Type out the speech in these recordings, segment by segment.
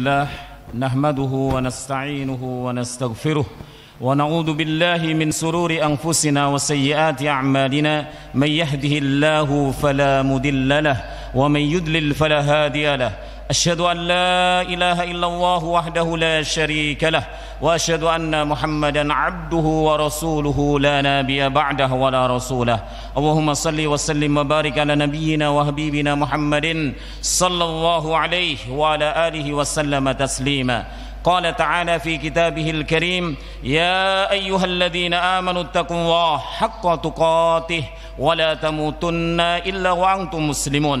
الله نحمده ونستعينه ونستغفره ونعوذ بالله من سرور أنفسنا وسيئات أعمالنا من يهده الله فلا مدل له ومن يدلل فلا هادي له أشهد أن لا إله إلا الله وحده لا شريك له وأشهد أن محمدا عبده ورسوله لا نبي بعده ولا رسوله اللهم صل وسلم وبارك على نبينا وحبيبنا محمد صلى الله عليه وعلى آله وسلم تسليما قال تعالى في كتابه الكريم يا ايها الذين امنوا اتقوا الله حق تقاته ولا تموتن الا وانتم مسلمون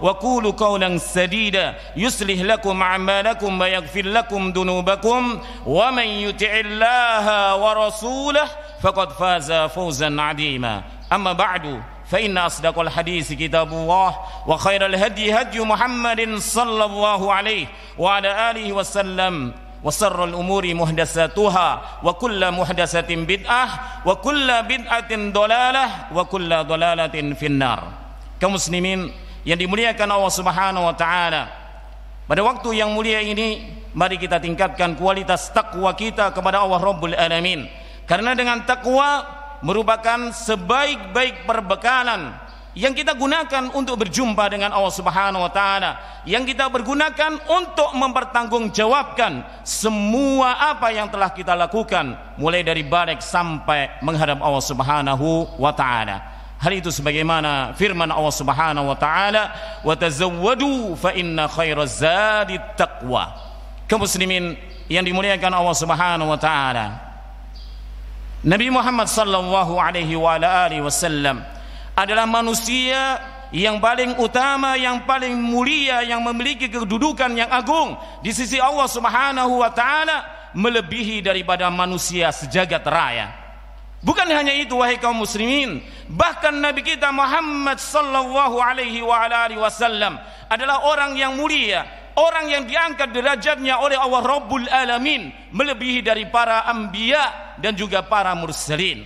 وقولوا قولا سديدا يصلح لكم أعمالكم ويغفر لكم ذنوبكم ومن يطع الله ورسوله فقد فاز فوزا عظيما أما بعد فإن أصدق الحديث كتاب الله وخير الهدي هدي محمد صلى الله عليه وعلى آله وسلم وسر الأمور محدثاتها وكل محدثة بدعة وكل بدعة ضلالة وكل ضلالة في النار كمسلمين yang dimuliakan Allah Subhanahu wa taala. Pada waktu yang mulia ini, mari kita tingkatkan kualitas takwa kita kepada Allah Rabbul Alamin. Karena dengan takwa merupakan sebaik-baik perbekalan yang kita gunakan untuk berjumpa dengan Allah Subhanahu wa taala, yang kita pergunakan untuk mempertanggungjawabkan semua apa yang telah kita lakukan mulai dari barek sampai menghadap Allah Subhanahu wa taala. Hal itu sebagaimana firman Allah Subhanahu wa taala, "Wa tazawwadu fa inna khairaz zadi taqwa." Kaum muslimin yang dimuliakan Allah Subhanahu wa taala. Nabi Muhammad sallallahu alaihi wa alihi wasallam adalah manusia yang paling utama, yang paling mulia, yang memiliki kedudukan yang agung di sisi Allah Subhanahu wa taala melebihi daripada manusia sejagat raya. Bukan hanya itu wahai kaum muslimin, bahkan Nabi kita Muhammad sallallahu alaihi wa alihi wasallam adalah orang yang mulia, orang yang diangkat derajatnya oleh Allah Rabbul Alamin melebihi dari para anbiya dan juga para mursalin.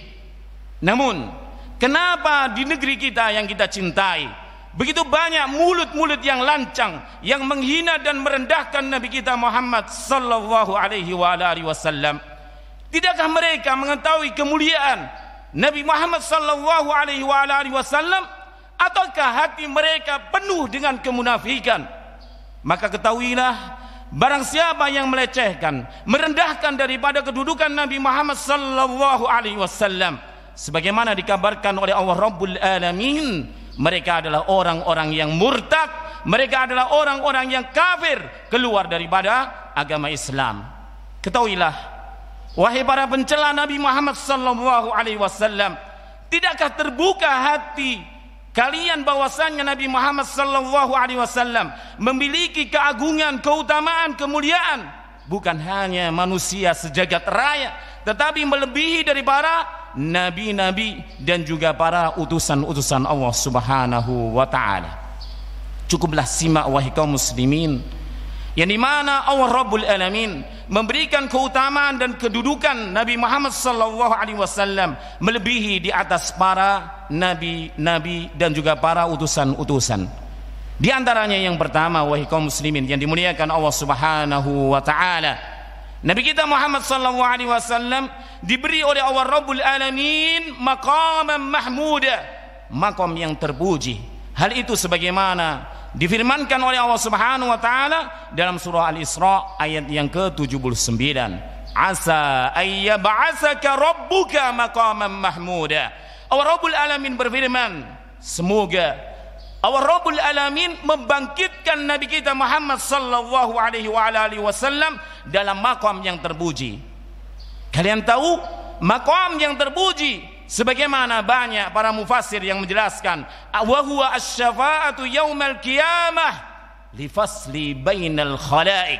Namun, kenapa di negeri kita yang kita cintai begitu banyak mulut-mulut yang lancang yang menghina dan merendahkan Nabi kita Muhammad sallallahu alaihi wa alihi wasallam? Tidakkah mereka mengetahui kemuliaan Nabi Muhammad sallallahu alaihi wasallam ataukah hati mereka penuh dengan kemunafikan? Maka ketahuilah barang siapa yang melecehkan, merendahkan daripada kedudukan Nabi Muhammad sallallahu alaihi wasallam sebagaimana dikabarkan oleh Allah Rabbul Alamin, mereka adalah orang-orang yang murtad, mereka adalah orang-orang yang kafir keluar daripada agama Islam. Ketahuilah Wahai para pencela Nabi Muhammad sallallahu alaihi wasallam, tidakkah terbuka hati kalian bahwasannya Nabi Muhammad sallallahu alaihi wasallam memiliki keagungan, keutamaan, kemuliaan bukan hanya manusia sejagat raya, tetapi melebihi dari para nabi-nabi dan juga para utusan-utusan Allah Subhanahu wa taala. Cukuplah simak wahai kaum muslimin yang dimana Allah Rabbul Alamin memberikan keutamaan dan kedudukan Nabi Muhammad sallallahu alaihi wasallam melebihi di atas para nabi-nabi dan juga para utusan-utusan. Di antaranya yang pertama wahai kaum muslimin yang dimuliakan Allah Subhanahu wa taala. Nabi kita Muhammad sallallahu alaihi wasallam diberi oleh Allah Rabbul Alamin maqaman mahmuda, makom yang terpuji. Hal itu sebagaimana difirmankan oleh Allah Subhanahu wa taala dalam surah Al-Isra ayat yang ke-79. Asa ayyab'asaka rabbuka maqaman mahmuda. Allah Rabbul Alamin berfirman, semoga Allah Rabbul Alamin membangkitkan Nabi kita Muhammad sallallahu alaihi wasallam dalam makam yang terpuji. Kalian tahu makam yang terpuji sebagaimana banyak para mufasir yang menjelaskan wa huwa asy-syafa'atu yaumal qiyamah lifasli bainal khalaik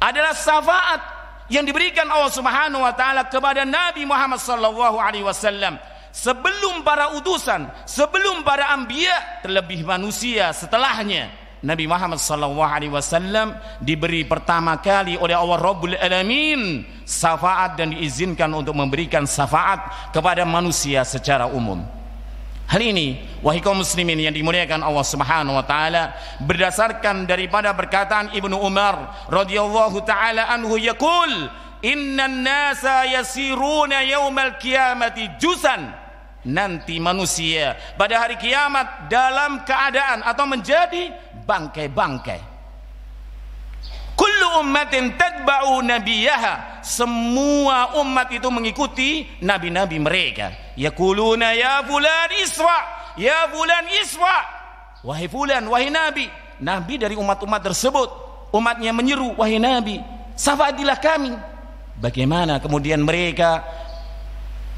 adalah syafaat yang diberikan Allah Subhanahu wa taala kepada Nabi Muhammad sallallahu alaihi wasallam sebelum para utusan, sebelum para anbiya, terlebih manusia setelahnya. Nabi Muhammad SAW diberi pertama kali oleh Allah Rabbul Alamin syafaat dan diizinkan untuk memberikan syafaat kepada manusia secara umum. Hal ini wahai kaum muslimin yang dimuliakan Allah Subhanahu wa taala berdasarkan daripada perkataan Ibnu Umar radhiyallahu taala anhu yaqul innan nasa yasiruna yaumal qiyamati juzan nanti manusia pada hari kiamat dalam keadaan atau menjadi bangkai bangkai kullu ummatin tadba'u nabiyaha semua umat itu mengikuti nabi-nabi mereka yaquluna ya fulan isra ya fulan isra wahai fulan wahai nabi nabi dari umat-umat tersebut umatnya menyeru wahai nabi syafaatilah kami bagaimana kemudian mereka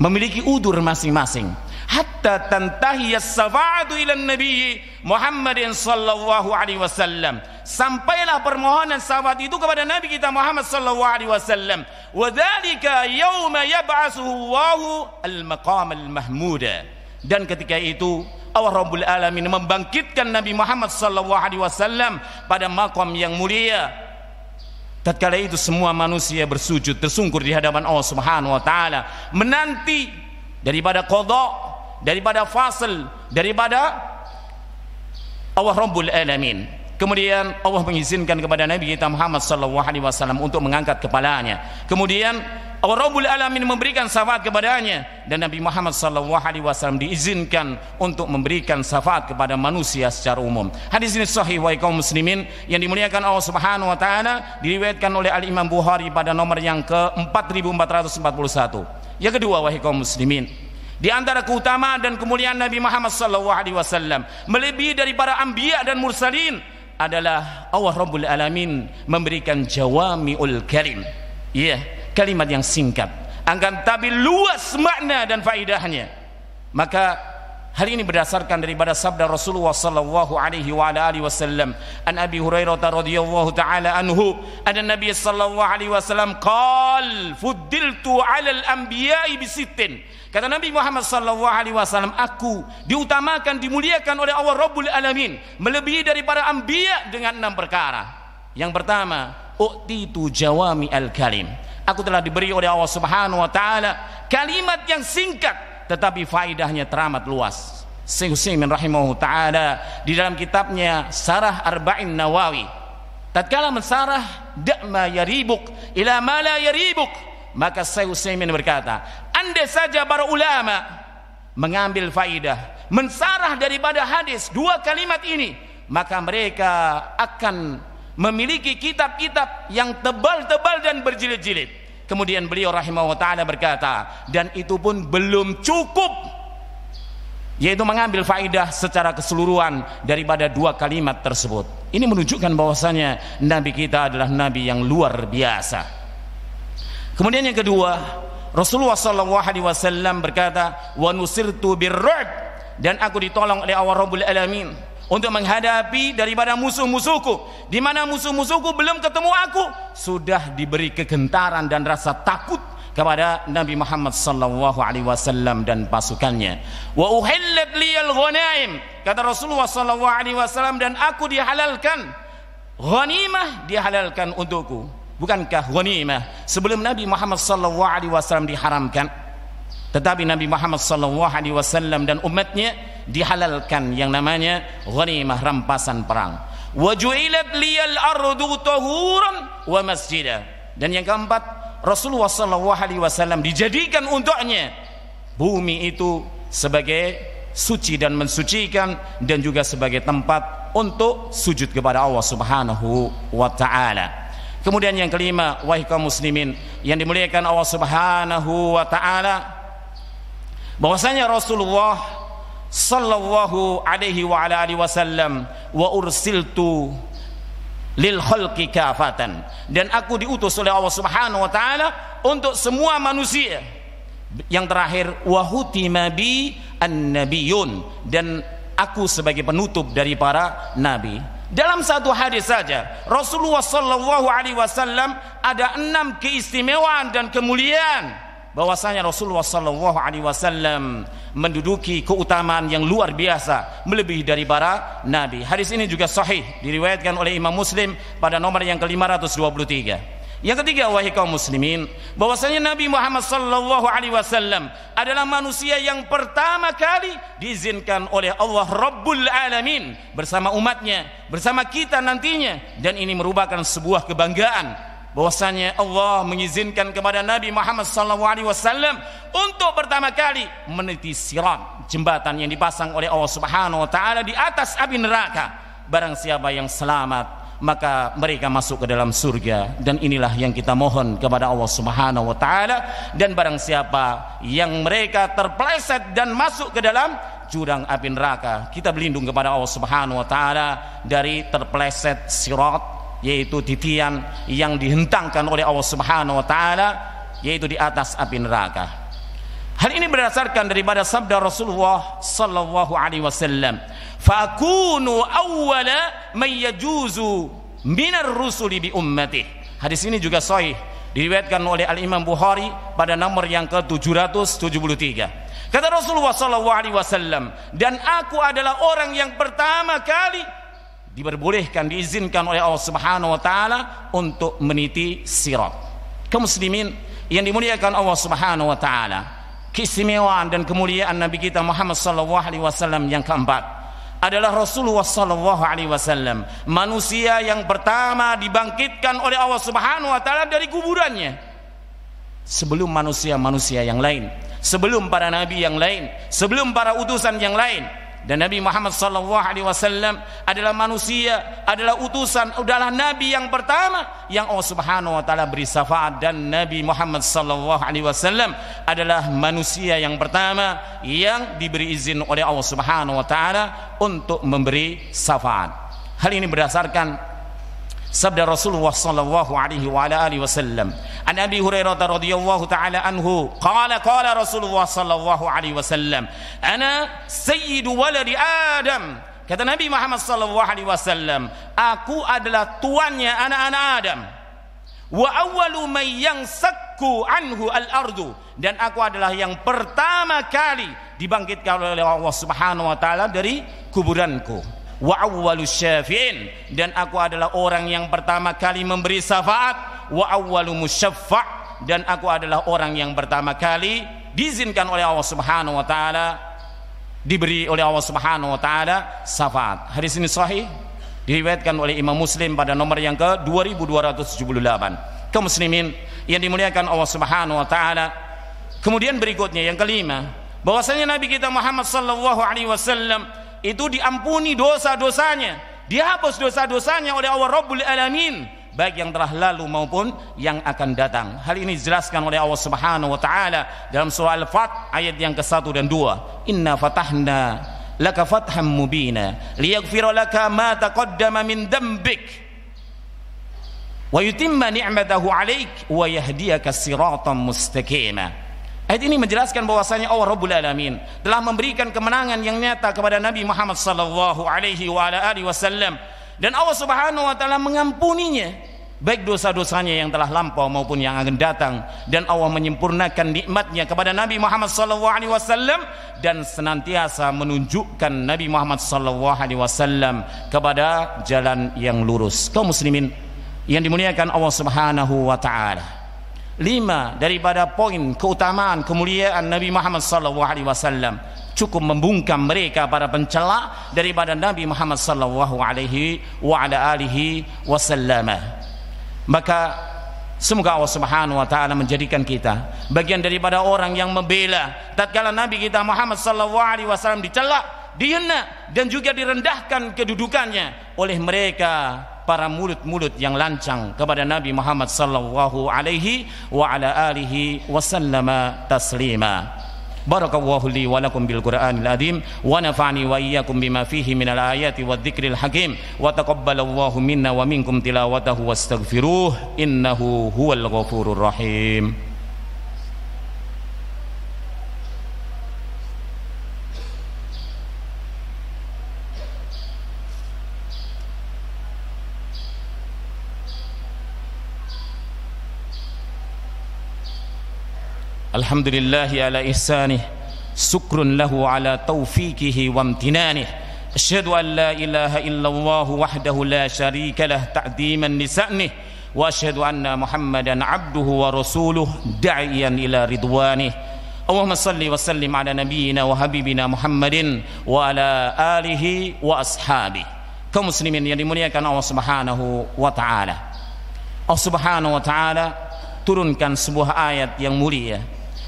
memiliki udur masing-masing hatta tantahi as-safa'atu ila nabi Muhammadin sallallahu alaihi wasallam sampailah permohonan syafaat itu kepada nabi kita Muhammad sallallahu alaihi wasallam wa dzalika yauma yab'atsuhu Allahu al-maqam al-mahmuda dan ketika itu Allah Rabbul Alamin membangkitkan Nabi Muhammad sallallahu alaihi wasallam pada makam yang mulia. Tatkala itu semua manusia bersujud tersungkur di hadapan Allah Subhanahu wa taala menanti daripada kodok daripada fasal daripada Allah Rabbul Alamin kemudian Allah mengizinkan kepada Nabi kita Muhammad sallallahu alaihi wasallam untuk mengangkat kepalanya kemudian Allah Rabbul Alamin memberikan syafaat kepadanya dan Nabi Muhammad sallallahu alaihi wasallam diizinkan untuk memberikan syafaat kepada manusia secara umum. Hadis ini sahih wa kaum muslimin yang dimuliakan Allah Subhanahu wa taala diriwayatkan oleh Al Imam Bukhari pada nomor yang ke 4441. Yang kedua wahai kaum muslimin, di antara keutamaan dan kemuliaan Nabi Muhammad sallallahu alaihi wasallam melebihi daripada anbiya dan mursalin adalah Allah Rabbul Alamin memberikan jawamiul kalim. Iya, yeah, kalimat yang singkat akan tapi luas makna dan faidahnya. Maka hal ini berdasarkan daripada sabda Rasulullah sallallahu alaihi wa alihi wasallam an Abi Hurairah radhiyallahu taala anhu anna Nabi sallallahu alaihi wasallam qal fuddiltu 'alal anbiya'i bisittin Kata Nabi Muhammad sallallahu alaihi wasallam, aku diutamakan dimuliakan oleh Allah Rabbul Alamin melebihi daripada anbiya dengan enam perkara. Yang pertama, Tu jawami al-kalim. Aku telah diberi oleh Allah Subhanahu wa taala kalimat yang singkat tetapi faidahnya teramat luas. Syekh Utsaimin rahimahu taala di dalam kitabnya Sarah Arba'in Nawawi tatkala mensarah da'ma yaribuk ila ma la yaribuk maka Syekh Utsaimin berkata andai saja para ulama mengambil faidah mensarah daripada hadis dua kalimat ini maka mereka akan memiliki kitab-kitab yang tebal-tebal dan berjilid-jilid kemudian beliau rahimahullah ta'ala berkata dan itu pun belum cukup yaitu mengambil faidah secara keseluruhan daripada dua kalimat tersebut ini menunjukkan bahwasanya nabi kita adalah nabi yang luar biasa kemudian yang kedua Rasulullah sallallahu alaihi wasallam berkata, "Wa nusirtu birru'b" dan aku ditolong oleh Allah Rabbul Alamin untuk menghadapi daripada musuh-musuhku di mana musuh-musuhku belum ketemu aku sudah diberi kegentaran dan rasa takut kepada Nabi Muhammad sallallahu alaihi wasallam dan pasukannya. Wa uhillat liyal ghanaim kata Rasulullah sallallahu alaihi wasallam dan aku dihalalkan ghanimah dihalalkan untukku bukankah ghanimah sebelum Nabi Muhammad sallallahu alaihi wasallam diharamkan tetapi Nabi Muhammad sallallahu alaihi wasallam dan umatnya dihalalkan yang namanya ghanimah rampasan perang wajuilat liyal ardu tahuran wa masjidah dan yang keempat Rasulullah sallallahu alaihi wasallam dijadikan untuknya bumi itu sebagai suci dan mensucikan dan juga sebagai tempat untuk sujud kepada Allah Subhanahu wa taala. Kemudian yang kelima, wahai kaum muslimin yang dimuliakan Allah Subhanahu wa taala, bahwasanya Rasulullah sallallahu alaihi wa ala alihi wasallam wa ursiltu lil khalqi kafatan dan aku diutus oleh Allah Subhanahu wa taala untuk semua manusia. Yang terakhir wahutima bi annabiyun dan aku sebagai penutup dari para nabi. Dalam satu hadis saja Rasulullah Shallallahu Alaihi Wasallam ada enam keistimewaan dan kemuliaan bahwasanya Rasulullah Shallallahu Alaihi Wasallam menduduki keutamaan yang luar biasa melebihi dari para nabi. Hadis ini juga sahih diriwayatkan oleh Imam Muslim pada nomor yang ke-523. Yang ketiga wahai kaum muslimin, bahwasanya Nabi Muhammad sallallahu alaihi wasallam adalah manusia yang pertama kali diizinkan oleh Allah Rabbul Alamin bersama umatnya, bersama kita nantinya dan ini merupakan sebuah kebanggaan bahwasanya Allah mengizinkan kepada Nabi Muhammad sallallahu alaihi wasallam untuk pertama kali meniti sirat jembatan yang dipasang oleh Allah Subhanahu wa taala di atas api neraka barang siapa yang selamat maka mereka masuk ke dalam surga dan inilah yang kita mohon kepada Allah Subhanahu wa taala dan barang siapa yang mereka terpleset dan masuk ke dalam jurang api neraka kita berlindung kepada Allah Subhanahu wa taala dari terpleset sirat yaitu titian yang dihentangkan oleh Allah Subhanahu wa taala yaitu di atas api neraka hal ini berdasarkan daripada sabda Rasulullah sallallahu alaihi wasallam fakunu awwala may yajuzu minar rusuli bi ummati hadis ini juga sahih diriwayatkan oleh Al Imam Bukhari pada nomor yang ke-773 kata Rasulullah sallallahu alaihi wasallam dan aku adalah orang yang pertama kali diperbolehkan diizinkan oleh Allah Subhanahu wa taala untuk meniti sirat kaum muslimin yang dimuliakan Allah Subhanahu wa taala keistimewaan dan kemuliaan Nabi kita Muhammad sallallahu alaihi wasallam yang keempat adalah Rasulullah Sallallahu Alaihi Wasallam, manusia yang pertama dibangkitkan oleh Allah Subhanahu Wa Taala dari kuburannya, sebelum manusia-manusia yang lain, sebelum para nabi yang lain, sebelum para utusan yang lain. Dan Nabi Muhammad sallallahu alaihi wasallam adalah manusia, adalah utusan, adalah nabi yang pertama yang Allah Subhanahu wa taala beri syafaat dan Nabi Muhammad sallallahu alaihi wasallam adalah manusia yang pertama yang diberi izin oleh Allah Subhanahu wa taala untuk memberi syafaat. Hal ini berdasarkan sabda Rasulullah sallallahu alaihi wa ala alihi wasallam an Abi Hurairah radhiyallahu taala anhu qala qala Rasulullah sallallahu alaihi wasallam ana sayyidu waladi Adam kata Nabi Muhammad sallallahu alaihi wasallam aku adalah tuannya anak-anak Adam wa awwalu may yansakku anhu al-ardu dan aku adalah yang pertama kali dibangkitkan oleh Allah Subhanahu wa taala dari kuburanku wa awwalu syafi'in dan aku adalah orang yang pertama kali memberi syafaat wa awwalu musyaffa' dan aku adalah orang yang pertama kali diizinkan oleh Allah Subhanahu wa taala diberi oleh Allah Subhanahu wa taala syafaat. Hadis ini sahih diriwayatkan oleh Imam Muslim pada nomor yang ke 2278. Kaum muslimin yang dimuliakan Allah Subhanahu wa taala. Kemudian berikutnya yang kelima, bahwasanya Nabi kita Muhammad sallallahu alaihi wasallam itu diampuni dosa-dosanya dihapus dosa-dosanya oleh Allah Rabbul Alamin baik yang telah lalu maupun yang akan datang. Hal ini dijelaskan oleh Allah Subhanahu wa taala dalam surah Al-Fat ayat yang ke-1 dan 2. Inna fatahna laka fatham mubina liyaghfira laka ma taqaddama min dambik wa yutimma ni'matahu 'alaik wa yahdiyaka siratan mustaqima. Ayat ini menjelaskan bahwasanya Allah Rabbul Alamin telah memberikan kemenangan yang nyata kepada Nabi Muhammad sallallahu alaihi wa ala alihi wasallam dan Allah Subhanahu wa taala mengampuninya baik dosa-dosanya yang telah lampau maupun yang akan datang dan Allah menyempurnakan nikmatnya kepada Nabi Muhammad sallallahu alaihi wasallam dan senantiasa menunjukkan Nabi Muhammad sallallahu alaihi wasallam kepada jalan yang lurus. Kaum muslimin yang dimuliakan Allah Subhanahu wa taala lima daripada poin keutamaan kemuliaan Nabi Muhammad sallallahu alaihi wasallam cukup membungkam mereka para pencela daripada Nabi Muhammad sallallahu alaihi wa ala alihi wasallam maka semoga Allah Subhanahu wa taala menjadikan kita bagian daripada orang yang membela tatkala Nabi kita Muhammad sallallahu alaihi wasallam dicela dihina dan juga direndahkan kedudukannya oleh mereka para mulut-mulut yang lancang kepada Nabi Muhammad sallallahu alaihi wa ala alihi wasallam taslima. Barakallahu li wa lakum bil Qur'anil Azim wa nafa'ni wa iyyakum bima fihi min al ayati wa dzikril hakim wa taqabbalallahu minna wa minkum tilawatahu wastaghfiruh innahu huwal ghafurur rahim. الحمد لله على إحسانه شكر له على توفيقه وامتنانه أشهد أن لا إله إلا الله وحده لا شريك له تعظيما لسأنه وأشهد أن محمدا عبده ورسوله داعيا إلى رضوانه اللهم صل وسلم على نبينا وحبيبنا محمد وعلى آله وأصحابه كمسلمين يدمنيكنا Allah Subhanahu wa taala Allah Subhanahu wa taala turunkan sebuah ayat yang mulia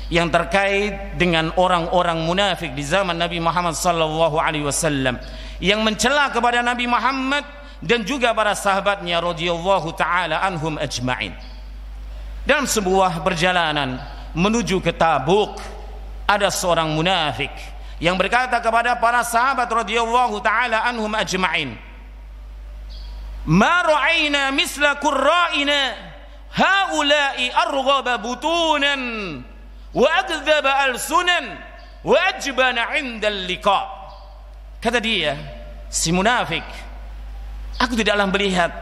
yang terkait dengan orang-orang munafik di zaman Nabi Muhammad sallallahu alaihi wasallam yang mencela kepada Nabi Muhammad dan juga para sahabatnya radhiyallahu taala anhum ajmain. Dalam sebuah perjalanan menuju ke Tabuk ada seorang munafik yang berkata kepada para sahabat radhiyallahu taala anhum ajmain. Ma ra'aina misla qurra'ina haula'i arghaba butunan wa akdzaba al-sunan wa ajbana 'indal liqa. Kata dia, si munafik, aku tidaklah melihat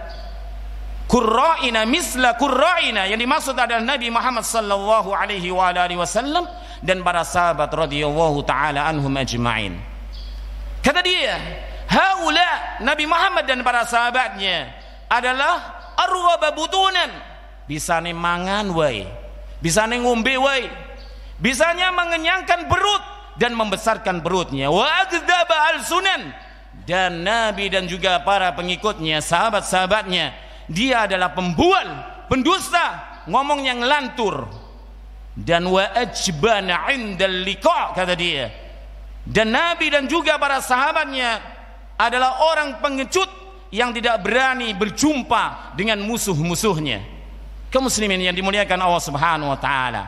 kurra'ina misla kurra'ina yang dimaksud adalah Nabi Muhammad sallallahu alaihi wa alihi wasallam dan para sahabat radhiyallahu taala anhum ajmain. Kata dia, haula Nabi Muhammad dan para sahabatnya adalah arwaba babutunan Bisa nih mangan wae, bisa nih ngombe wae, bisanya mengenyangkan perut dan membesarkan perutnya wa al sunan dan nabi dan juga para pengikutnya sahabat-sahabatnya dia adalah pembual pendusta ngomong yang lantur dan wa ajbana indal liqa kata dia dan nabi dan juga para sahabatnya adalah orang pengecut yang tidak berani berjumpa dengan musuh-musuhnya kemuslimin yang dimuliakan Allah Subhanahu wa taala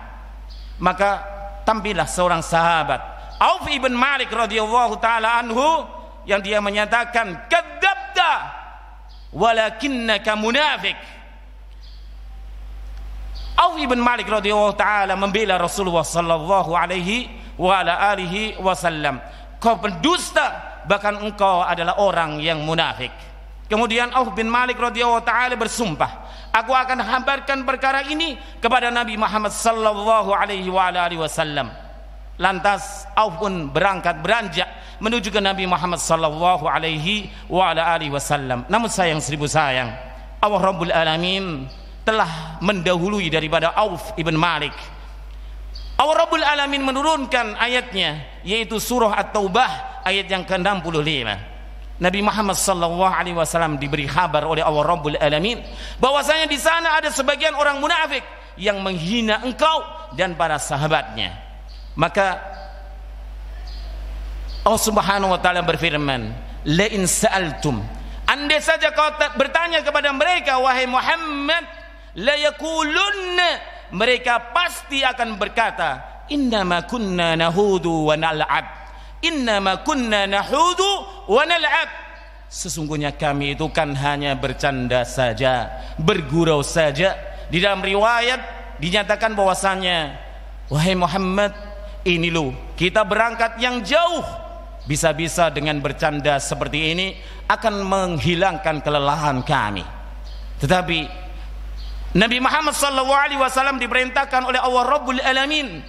maka tampillah seorang sahabat Auf ibn Malik radhiyallahu taala anhu yang dia menyatakan kadzabta walakinnaka munafik Auf ibn Malik radhiyallahu taala membela Rasulullah sallallahu alaihi wa ala alihi wasallam kau pendusta bahkan engkau adalah orang yang munafik kemudian Auf bin Malik radhiyallahu taala bersumpah aku akan hambarkan perkara ini kepada Nabi Muhammad sallallahu alaihi wasallam. Lantas Auf pun berangkat beranjak menuju ke Nabi Muhammad sallallahu alaihi wasallam. Namun sayang seribu sayang, Allah Rabbul Alamin telah mendahului daripada Auf ibn Malik. Allah Rabbul Alamin menurunkan ayatnya yaitu surah At-Taubah ayat yang ke-65. Nabi Muhammad sallallahu alaihi wasallam diberi kabar oleh Allah Rabbul Alamin bahwasanya di sana ada sebagian orang munafik yang menghina engkau dan para sahabatnya. Maka Allah Subhanahu wa taala berfirman, "La in sa'altum" Andai saja kau bertanya kepada mereka wahai Muhammad, la yakulunna mereka pasti akan berkata, "Innama kunna nahudu wa nal'ab." innama kunna nahudu wa nal'ab sesungguhnya kami itu kan hanya bercanda saja bergurau saja di dalam riwayat dinyatakan bahwasannya wahai Muhammad ini loh kita berangkat yang jauh bisa-bisa dengan bercanda seperti ini akan menghilangkan kelelahan kami tetapi Nabi Muhammad sallallahu alaihi wasallam diperintahkan oleh Allah Rabbul Alamin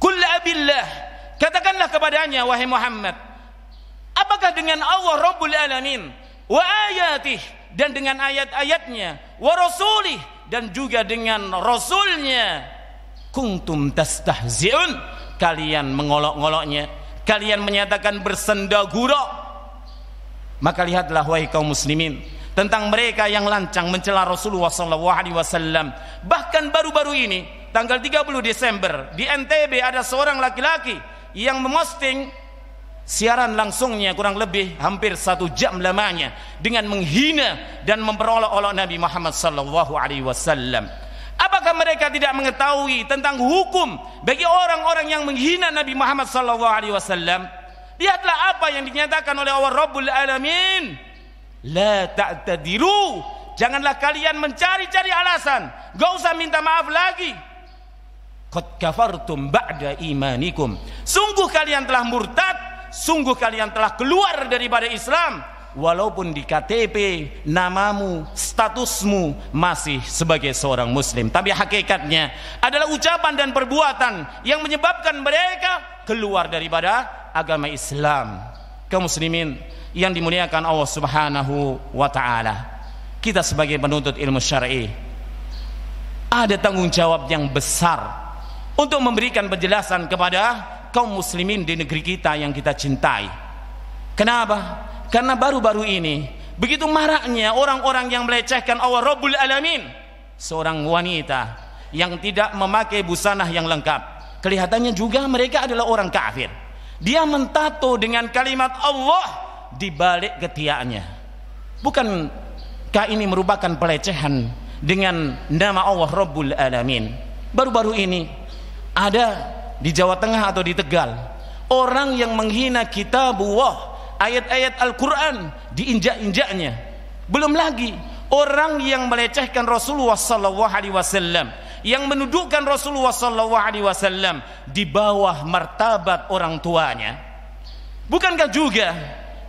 kul abillah Katakanlah kepadanya wahai Muhammad, apakah dengan Allah Rabbul Alamin wa ayatih dan dengan ayat-ayatnya wa rasulih dan juga dengan rasulnya kuntum tastahzi'un kalian mengolok-oloknya kalian menyatakan bersenda gurau maka lihatlah wahai kaum muslimin tentang mereka yang lancang mencela Rasulullah SAW bahkan baru-baru ini tanggal 30 Desember di NTB ada seorang laki-laki yang memosting siaran langsungnya kurang lebih hampir satu jam lamanya dengan menghina dan memperolok-olok Nabi Muhammad sallallahu alaihi wasallam. Apakah mereka tidak mengetahui tentang hukum bagi orang-orang yang menghina Nabi Muhammad sallallahu alaihi wasallam? Lihatlah apa yang dinyatakan oleh Allah Rabbul Alamin. La ta'tadiru. Janganlah kalian mencari-cari alasan. Gak usah minta maaf lagi. Qad kafartum ba'da imanikum. Sungguh kalian telah murtad, sungguh kalian telah keluar daripada Islam. Walaupun di KTP, namamu, statusmu masih sebagai seorang muslim. Tapi hakikatnya adalah ucapan dan perbuatan yang menyebabkan mereka keluar daripada agama Islam. Kaum muslimin yang dimuliakan Allah Subhanahu wa taala. Kita sebagai penuntut ilmu syar'i ada tanggung jawab yang besar untuk memberikan penjelasan kepada kaum muslimin di negeri kita yang kita cintai. Kenapa? Karena baru-baru ini begitu maraknya orang-orang yang melecehkan Allah Rabbul Alamin. Seorang wanita yang tidak memakai busana yang lengkap. Kelihatannya juga mereka adalah orang kafir. Dia mentato dengan kalimat Allah di balik ketiaknya. Bukankah ini merupakan pelecehan dengan nama Allah Rabbul Alamin? Baru-baru ini ada di Jawa Tengah atau di Tegal orang yang menghina kitabullah ayat-ayat Al-Quran diinjak-injaknya belum lagi orang yang melecehkan Rasulullah SAW Alaihi Wasallam yang menuduhkan Rasulullah SAW Alaihi Wasallam di bawah martabat orang tuanya bukankah juga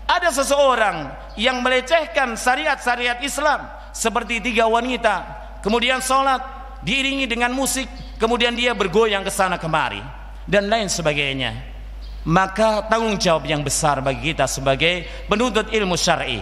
ada seseorang yang melecehkan syariat-syariat Islam seperti tiga wanita kemudian sholat diiringi dengan musik kemudian dia bergoyang ke sana kemari dan lain sebagainya maka tanggung jawab yang besar bagi kita sebagai penuntut ilmu syar'i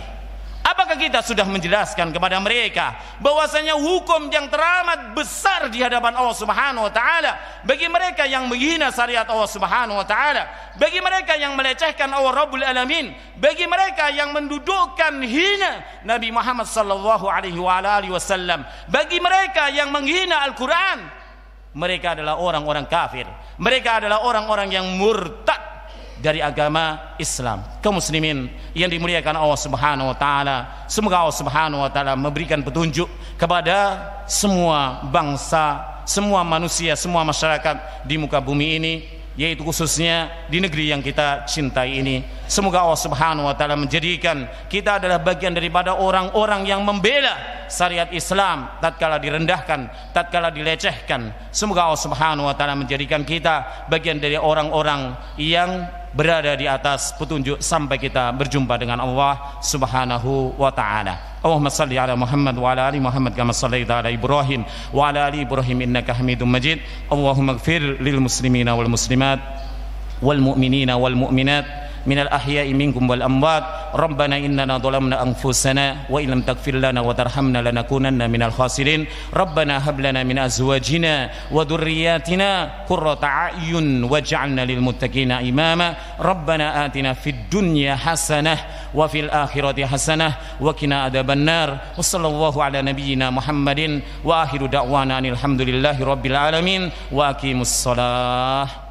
apakah kita sudah menjelaskan kepada mereka bahwasanya hukum yang teramat besar di hadapan Allah Subhanahu wa taala bagi mereka yang menghina syariat Allah Subhanahu wa taala bagi mereka yang melecehkan Allah Rabbul Alamin bagi mereka yang mendudukkan hina Nabi Muhammad sallallahu alaihi wasallam bagi mereka yang menghina Al-Qur'an mereka adalah orang-orang kafir mereka adalah orang-orang yang murtad dari agama Islam kaum muslimin yang dimuliakan Allah subhanahu wa ta'ala semoga Allah subhanahu wa ta'ala memberikan petunjuk kepada semua bangsa semua manusia, semua masyarakat di muka bumi ini yaitu khususnya di negeri yang kita cintai ini. Semoga Allah Subhanahu wa taala menjadikan kita adalah bagian daripada orang-orang yang membela syariat Islam tatkala direndahkan, tatkala dilecehkan. Semoga Allah Subhanahu wa taala menjadikan kita bagian dari orang-orang yang berada di atas petunjuk sampai kita berjumpa dengan Allah Subhanahu wa taala. Allahumma salli ala Muhammad wa ala ali Muhammad kama sallaita ala Ibrahim wa ala ali Ibrahim innaka Hamidum Majid. Allahumma ighfir lil muslimina wal muslimat wal mu'minina wal mu'minat من الأحياء منكم والأموات ربنا إننا ظلمنا أنفسنا وإن لم تغفر لنا وترحمنا لنكونن من الخاسرين ربنا هب لنا من أزواجنا وذرياتنا قرة أعين واجعلنا للمتقين إماما ربنا آتنا في الدنيا حسنة وفي الآخرة حسنة وقنا عذاب النار وصلى الله على نبينا محمد وآخر دعوانا أن الحمد لله رب العالمين وأقيموا الصلاة